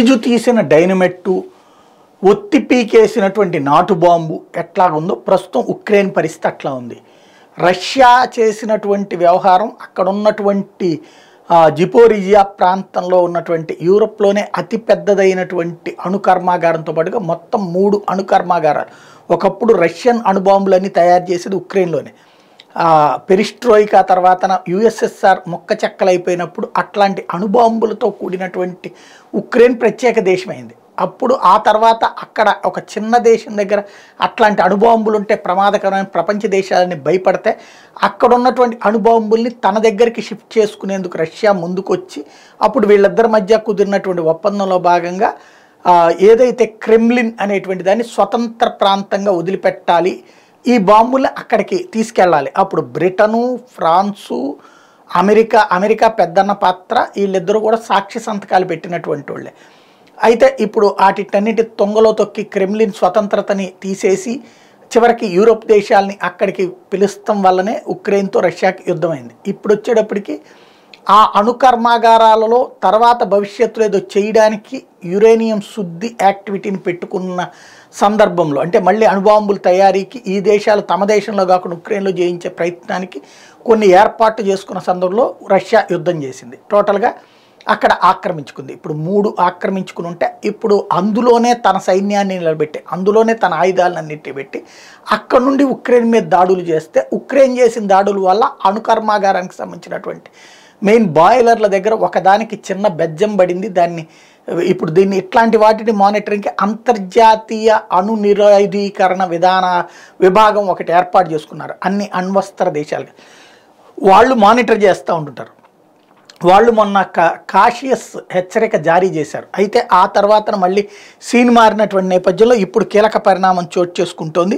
is తీసిన డైనమెట్టు ఒత్తి పీకేసినటువంటి నాటు బాంబు ఎట్లాగుందో ప్రస్తుతం ఉక్రెయిన్ పరిస్థితి అట్లా ఉంది రష్యా చేసినటువంటి వ్యవహారం అక్కడ ఉన్నటువంటి జిపోరిజియా ప్రాంతంలో ఉన్నటువంటి యూరప్లోనే అతిపెద్దదైనటువంటి అణుకర్మాగారంతో పాటుగా మొత్తం మూడు అణుకర్మాగారాలు ఒకప్పుడు రష్యన్ అణుబాంబులన్నీ తయారు చేసేది ఉక్రెయిన్లోనే ఆ తర్వాతన యుఎస్ఎస్ఆర్ మొక్క చెక్కలైపోయినప్పుడు అట్లాంటి అణుబాంబులతో కూడినటువంటి ఉక్రెయిన్ ప్రత్యేక దేశమైంది అప్పుడు ఆ తర్వాత అక్కడ ఒక చిన్న దేశం దగ్గర అట్లాంటి అణుబాంబులు ఉంటే ప్రమాదకరమైన ప్రపంచ దేశాలని భయపడితే అక్కడ ఉన్నటువంటి అణుబాంబుల్ని తన దగ్గరికి షిఫ్ట్ చేసుకునేందుకు రష్యా ముందుకొచ్చి అప్పుడు వీళ్ళిద్దరి మధ్య కుదిరినటువంటి ఒప్పందంలో భాగంగా ఏదైతే క్రెమ్లిన్ అనేటువంటి దాన్ని స్వతంత్ర ప్రాంతంగా వదిలిపెట్టాలి ఈ బాంబులు అక్కడికి తీసుకెళ్ళాలి అప్పుడు బ్రిటను ఫ్రాన్సు అమెరికా అమెరికా పెద్దన్న పాత్ర వీళ్ళిద్దరూ కూడా సాక్షి సంతకాలు పెట్టినటువంటి వాళ్ళే అయితే ఇప్పుడు వాటిన్నిటి తొంగలో తొక్కి క్రెమ్లిన్ స్వతంత్రతని తీసేసి చివరికి యూరోప్ దేశాలని అక్కడికి పిలుస్తాం వల్లనే ఉక్రెయిన్తో రష్యాకి యుద్ధమైంది ఇప్పుడు వచ్చేటప్పటికి ఆ అణుకర్మాగారాలలో తర్వాత భవిష్యత్తులో ఏదో చేయడానికి యురేనియం శుద్ధి యాక్టివిటీని పెట్టుకున్న సందర్భంలో అంటే మళ్ళీ అణుబాంబుల తయారీకి ఈ దేశాలు తమ దేశంలో కాకుండా ఉక్రెయిన్లో చేయించే ప్రయత్నానికి కొన్ని ఏర్పాట్లు చేసుకున్న సందర్భంలో రష్యా యుద్ధం చేసింది టోటల్గా అక్కడ ఆక్రమించుకుంది ఇప్పుడు మూడు ఆక్రమించుకుని ఉంటే ఇప్పుడు అందులోనే తన సైన్యాన్ని నిలబెట్టి అందులోనే తన ఆయుధాలన్నింటి పెట్టి అక్కడ నుండి ఉక్రెయిన్ మీద దాడులు చేస్తే ఉక్రెయిన్ చేసిన దాడుల వల్ల అణుకర్మాగారానికి సంబంధించినటువంటి మెయిన్ బాయిలర్ల దగ్గర ఒకదానికి చిన్న బెజ్జం పడింది దాన్ని ఇప్పుడు దీన్ని ఇట్లాంటి వాటిని మానిటరింగ్కి అంతర్జాతీయ అణు నిరోధీకరణ విధాన విభాగం ఒకటి ఏర్పాటు చేసుకున్నారు అన్ని అణ్వస్త్ర దేశాలుగా వాళ్ళు మానిటర్ చేస్తూ ఉంటుంటారు వాళ్ళు మొన్న కా కాషియస్ హెచ్చరిక జారీ చేశారు అయితే ఆ తర్వాత మళ్ళీ సీన్ మారినటువంటి నేపథ్యంలో ఇప్పుడు కీలక పరిణామం చోటు చేసుకుంటోంది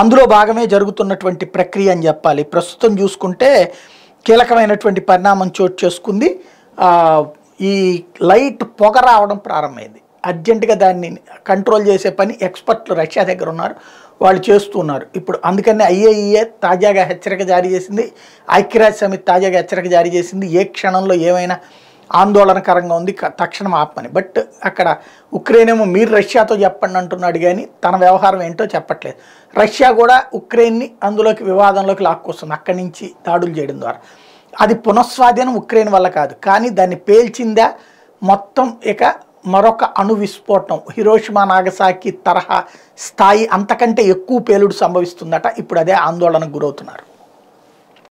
అందులో భాగమే జరుగుతున్నటువంటి ప్రక్రియ అని చెప్పాలి ప్రస్తుతం చూసుకుంటే కీలకమైనటువంటి పరిణామం చోటు చేసుకుంది ఈ లైట్ పొగ రావడం ప్రారంభమైంది అర్జెంటుగా దాన్ని కంట్రోల్ చేసే పని ఎక్స్పర్ట్లు రష్యా దగ్గర ఉన్నారు వాళ్ళు చేస్తున్నారు ఇప్పుడు అందుకనే ఐఏఈఏ తాజాగా హెచ్చరిక జారీ చేసింది ఐక్యరాజ్య సమితి తాజాగా హెచ్చరిక జారీ చేసింది ఏ క్షణంలో ఏమైనా ఆందోళనకరంగా ఉంది తక్షణం ఆపమని బట్ అక్కడ ఉక్రెయిన్ ఏమో మీరు రష్యాతో చెప్పండి అంటున్నాడు కానీ తన వ్యవహారం ఏంటో చెప్పట్లేదు రష్యా కూడా ఉక్రెయిన్ని అందులోకి వివాదంలోకి లాక్కొస్తుంది అక్కడి నుంచి దాడులు చేయడం ద్వారా అది పునఃస్వాధీనం ఉక్రెయిన్ వల్ల కాదు కానీ దాన్ని పేల్చిందా మొత్తం ఇక మరొక అణు విస్ఫోటం హిరోషిమా నాగసాకి తరహా స్థాయి అంతకంటే ఎక్కువ పేలుడు సంభవిస్తుందట ఇప్పుడు అదే ఆందోళనకు గురవుతున్నారు